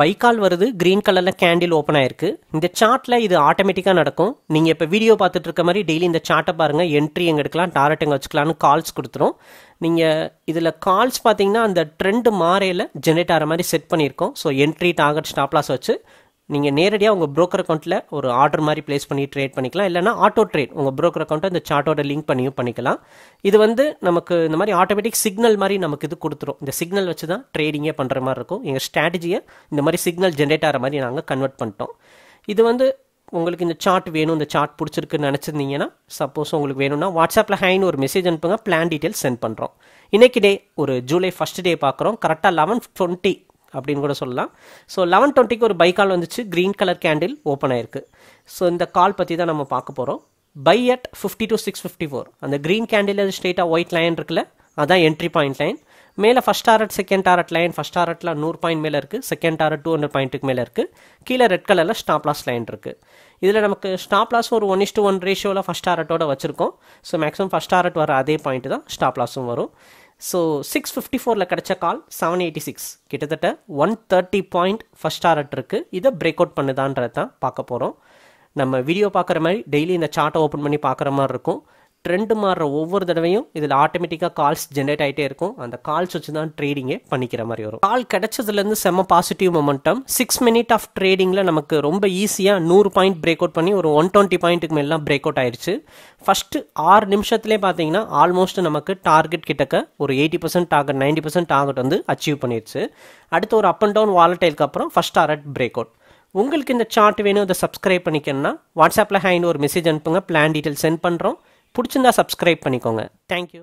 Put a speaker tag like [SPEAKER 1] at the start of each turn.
[SPEAKER 1] பைக்கால் வருது க்ரீன் கலரில் கேண்டில் ஓப்பன் ஆயிருக்கு இந்த சார்ட்டில் இது ஆட்டோமேட்டிக்காக நடக்கும் நீங்கள் இப்போ வீடியோ பார்த்துட்டு இருக்க மாதிரி டெய்லி இந்த சார்ட்டை பாருங்கள் என்ட்ரி எங்கே எடுக்கலாம் டாரெட் எங்கே வச்சுக்கலாம்னு கால்ஸ் கொடுத்துரும் நீங்கள் இதில் கால்ஸ் பார்த்தீங்கன்னா அந்த ட்ரெண்டு மாறையில் ஜென்ரேட் ஆகிற மாதிரி செட் பண்ணியிருக்கோம் ஸோ என்ட்ரி டார்கெட் ஸ்டாப்லாஸ் வச்சு நீங்கள் நேரடியாக உங்கள் ப்ரோக்கர் அக்கௌண்ட்டில் ஒரு ஆர்டர் மாதிரி ப்ளேஸ் பண்ணி ட்ரேட் பண்ணிக்கலாம் இல்லைனா ஆட்டோ ட்ரேட் உங்கள் ப்ரோக்கர் அக்கௌண்ட்டை இந்த சார்ட்டோட லிங்க் பண்ணியும் பண்ணிக்கலாம் இது வந்து நமக்கு இந்த மாதிரி ஆட்டோமேட்டிக் சிக்னல் மாதிரி நமக்கு இது கொடுத்துரும் இந்த சிக்னல் வச்சு தான் ட்ரேடிங்கே பண்ணுற மாதிரி இருக்கும் எங்கள் ஸ்ட்ராட்டஜியை இந்த மாதிரி சிக்னல் ஜென்ரேட் ஆகிற மாதிரி நாங்கள் கன்வெர்ட் பண்ணிட்டோம் இது வந்து உங்களுக்கு இந்த சார்ட் வேணும் இந்த சார்ட் பிடிச்சிருக்குன்னு நினச்சிருந்தீங்கன்னா சப்போஸ் உங்களுக்கு வேணும்னா வாட்ஸ்அப்பில் ஹைன்னு ஒரு மெசேஜ் அனுப்புங்க பிளான் டீட்டெயில் சென்ட் பண்ணுறோம் இன்றைக்கி டே ஒரு ஜூலை ஃபஸ்ட் டே பார்க்குறோம் கரெக்டாக லெவன் டுவெண்ட்டி அப்படின்னு கூட சொல்லலாம் ஸோ லெவன் டுவெண்ட்டிக்கு ஒரு பை கால் வந்துச்சு க்ரீன் கலர் கேண்டில் ஓப்பன் ஆயிருக்கு ஸோ இந்த கால் பற்றி தான் நம்ம பார்க்க போகிறோம் buy at fifty two six fifty four அந்த க்ரீன் கேண்டில் ஸ்ட்ரெயிட்டாக ஒயிட் லைன் இருக்குல்ல அதான் என்ட்ரி பாயிண்ட் லைன் மேலே first target second target line first டாரட்டில் நூறு பாயிண்ட் மேலே இருக்குது செகண்ட் டாரட் டூ ஹண்ட்ரட் பாயிண்ட்டுக்கு மேலே இருக்குது கீழே ரெட் கலரில் ஸ்டாப்லாஸ் லைன் இருக்குது இதில் நமக்கு ஸ்டாப் லாஸ் ஒரு ஒன் இஸ்டு ஒன் ரேஷியோவில் ஃபஸ்ட் ஆரட்டோட வச்சுருக்கோம் ஸோ மேக்ஸிமம் ஃபஸ்ட் ஆரட் வர அதே பாயிண்ட் தான் ஸ்டாப் லாஸும் வரும் ஸோ சிக்ஸ் ஃபிஃப்டி ஃபோரில் கிடச்ச கால் செவன் எயிட்டி சிக்ஸ் கிட்டத்தட்ட one thirty point first target இருக்குது இதை பிரேக் அவுட் பண்ணுதான்றதான் பார்க்க போகிறோம் நம்ம வீடியோ பார்க்குற மாதிரி டெய்லி இந்த சார்ட்டை ஓப்பன் பண்ணி பார்க்குற மாதிரி இருக்கும் ட்ரெண்டு மாறுற ஒவ்வொரு தடவையும் இதில் ஆட்டோமேட்டிக்காக கால்ஸ் ஜென்ரேட் ஆகிட்டே இருக்கும் அந்த கால்ஸ் வச்சு தான் ட்ரேடிங்கே பண்ணிக்கிற மாதிரி வரும் கால் கிடைச்சதுலேருந்து செம்ம positive momentum six minute of ட்ரேடிங்கில் நமக்கு ரொம்ப ஈஸியாக நூறு பாயிண்ட் பிரேக் அவுட் பண்ணி ஒரு ஒன் டுவெண்ட்டி பாயிண்ட்டுக்கு மேலாம் பிரேக் அவுட் ஆயிடுச்சு ஃபஸ்ட்டு ஆறு நிமிஷத்துலேயே பார்த்தீங்கன்னா ஆல்மோஸ்ட் நமக்கு டார்கெட் கிட்டக்க ஒரு eighty percent target ninety percent target வந்து அச்சீவ் பண்ணிடுச்சு அடுத்து ஒரு அப் அண்ட் டவுன் வாலட்டைக்கு அப்புறம் ஃபஸ்ட் அட் பிரேக் அவுட் உங்களுக்கு இந்த சார்ட் வேணும் அதை சப்ஸ்கிரைப் பண்ணிக்கணும்னா வாட்ஸ்அப்பில் ஹேண்ட் ஒரு மெசேஜ் அனுப்புங்க பிளான் டீட்டெயில் சென்ட் பண்ணுறோம் பிடிச்சிருந்தா சப்ஸ்கிரைப் பண்ணிக்கோங்க தேங்க்யூ